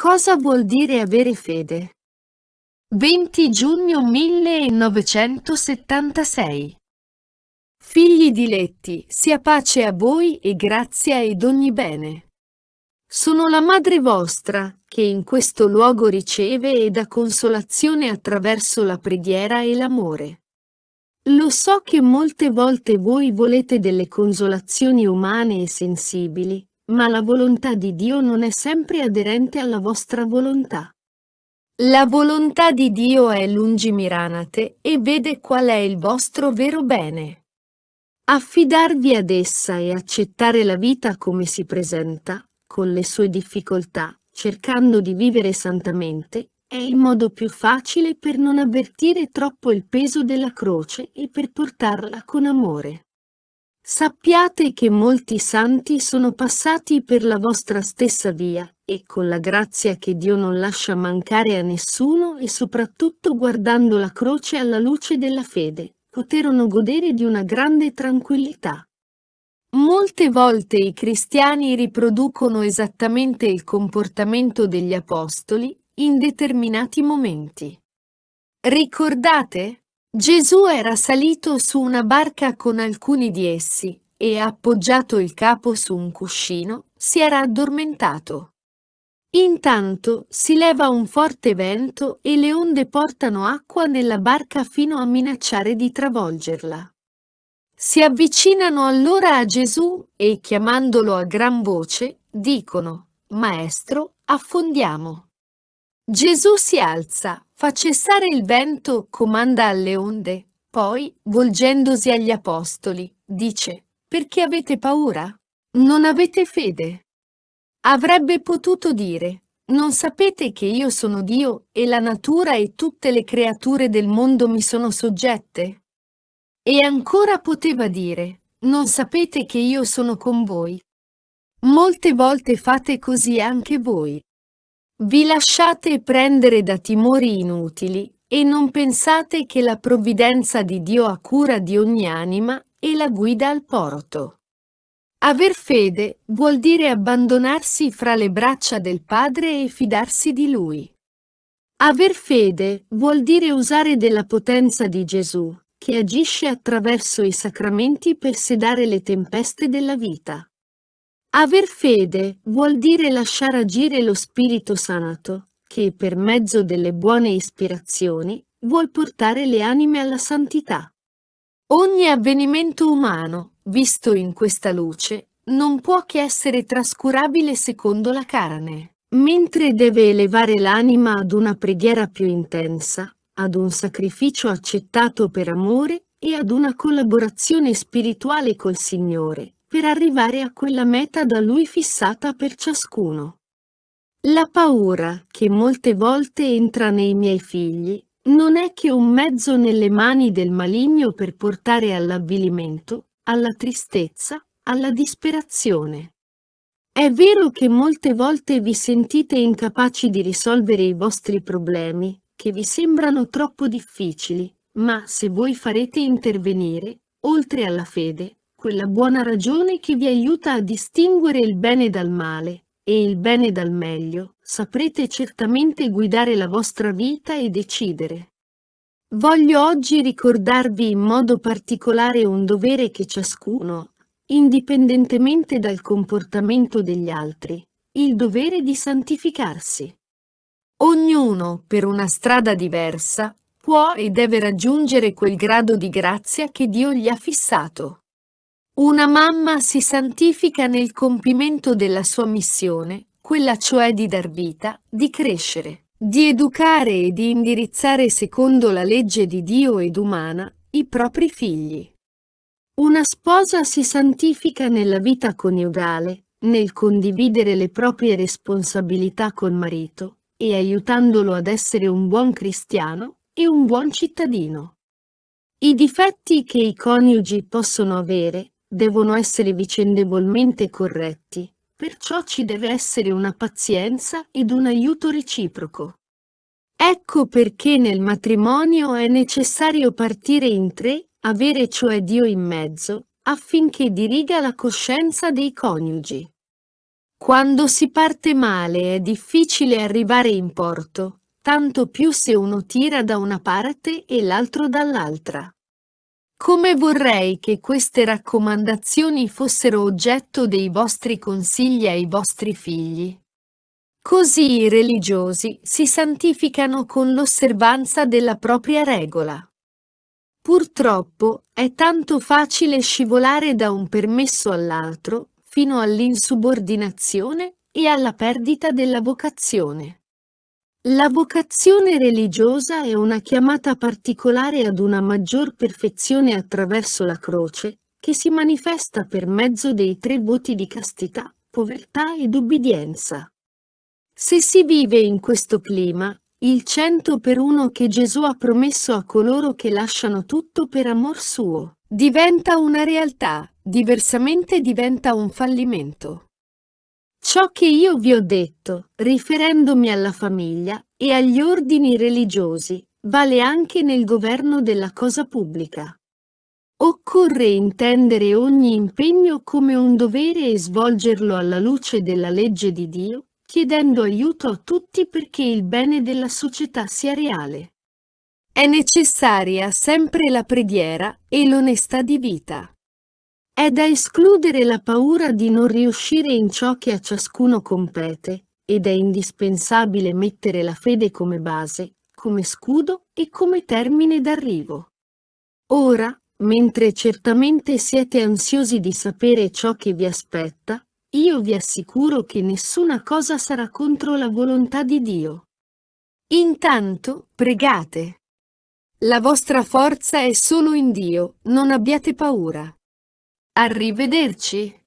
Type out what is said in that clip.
Cosa vuol dire avere fede? 20 giugno 1976 Figli diletti, sia pace a voi e grazia ed ogni bene. Sono la Madre vostra, che in questo luogo riceve e dà consolazione attraverso la preghiera e l'amore. Lo so che molte volte voi volete delle consolazioni umane e sensibili, ma la volontà di Dio non è sempre aderente alla vostra volontà. La volontà di Dio è lungimiranate e vede qual è il vostro vero bene. Affidarvi ad essa e accettare la vita come si presenta, con le sue difficoltà, cercando di vivere santamente, è il modo più facile per non avvertire troppo il peso della croce e per portarla con amore. Sappiate che molti santi sono passati per la vostra stessa via e con la grazia che Dio non lascia mancare a nessuno e soprattutto guardando la croce alla luce della fede, poterono godere di una grande tranquillità. Molte volte i cristiani riproducono esattamente il comportamento degli apostoli in determinati momenti. Ricordate? Gesù era salito su una barca con alcuni di essi e, appoggiato il capo su un cuscino, si era addormentato. Intanto si leva un forte vento e le onde portano acqua nella barca fino a minacciare di travolgerla. Si avvicinano allora a Gesù e, chiamandolo a gran voce, dicono, Maestro, affondiamo. Gesù si alza, fa cessare il vento, comanda alle onde, poi, volgendosi agli apostoli, dice, perché avete paura? Non avete fede? Avrebbe potuto dire, non sapete che io sono Dio e la natura e tutte le creature del mondo mi sono soggette? E ancora poteva dire, non sapete che io sono con voi? Molte volte fate così anche voi. Vi lasciate prendere da timori inutili e non pensate che la provvidenza di Dio ha cura di ogni anima e la guida al porto. Aver fede vuol dire abbandonarsi fra le braccia del Padre e fidarsi di Lui. Aver fede vuol dire usare della potenza di Gesù, che agisce attraverso i sacramenti per sedare le tempeste della vita. Aver fede vuol dire lasciare agire lo Spirito Santo, che per mezzo delle buone ispirazioni vuol portare le anime alla santità. Ogni avvenimento umano, visto in questa luce, non può che essere trascurabile secondo la carne, mentre deve elevare l'anima ad una preghiera più intensa, ad un sacrificio accettato per amore e ad una collaborazione spirituale col Signore, per arrivare a quella meta da lui fissata per ciascuno. La paura, che molte volte entra nei miei figli, non è che un mezzo nelle mani del maligno per portare all'avvilimento, alla tristezza, alla disperazione. È vero che molte volte vi sentite incapaci di risolvere i vostri problemi, che vi sembrano troppo difficili, ma se voi farete intervenire, oltre alla fede, quella buona ragione che vi aiuta a distinguere il bene dal male e il bene dal meglio, saprete certamente guidare la vostra vita e decidere. Voglio oggi ricordarvi in modo particolare un dovere che ciascuno, indipendentemente dal comportamento degli altri, il dovere di santificarsi. Ognuno, per una strada diversa, può e deve raggiungere quel grado di grazia che Dio gli ha fissato. Una mamma si santifica nel compimento della sua missione, quella cioè di dar vita, di crescere, di educare e di indirizzare secondo la legge di Dio ed umana i propri figli. Una sposa si santifica nella vita coniugale, nel condividere le proprie responsabilità col marito e aiutandolo ad essere un buon cristiano e un buon cittadino. I difetti che i coniugi possono avere devono essere vicendevolmente corretti, perciò ci deve essere una pazienza ed un aiuto reciproco. Ecco perché nel matrimonio è necessario partire in tre, avere cioè Dio in mezzo, affinché diriga la coscienza dei coniugi. Quando si parte male è difficile arrivare in porto, tanto più se uno tira da una parte e l'altro dall'altra. Come vorrei che queste raccomandazioni fossero oggetto dei vostri consigli ai vostri figli. Così i religiosi si santificano con l'osservanza della propria regola. Purtroppo è tanto facile scivolare da un permesso all'altro fino all'insubordinazione e alla perdita della vocazione. La vocazione religiosa è una chiamata particolare ad una maggior perfezione attraverso la croce, che si manifesta per mezzo dei tre voti di castità, povertà ed ubbidienza. Se si vive in questo clima, il cento per uno che Gesù ha promesso a coloro che lasciano tutto per amor suo, diventa una realtà, diversamente diventa un fallimento. Ciò che io vi ho detto, riferendomi alla famiglia e agli ordini religiosi, vale anche nel governo della cosa pubblica. Occorre intendere ogni impegno come un dovere e svolgerlo alla luce della legge di Dio, chiedendo aiuto a tutti perché il bene della società sia reale. È necessaria sempre la preghiera e l'onestà di vita. È da escludere la paura di non riuscire in ciò che a ciascuno compete, ed è indispensabile mettere la fede come base, come scudo e come termine d'arrivo. Ora, mentre certamente siete ansiosi di sapere ciò che vi aspetta, io vi assicuro che nessuna cosa sarà contro la volontà di Dio. Intanto, pregate. La vostra forza è solo in Dio, non abbiate paura arrivederci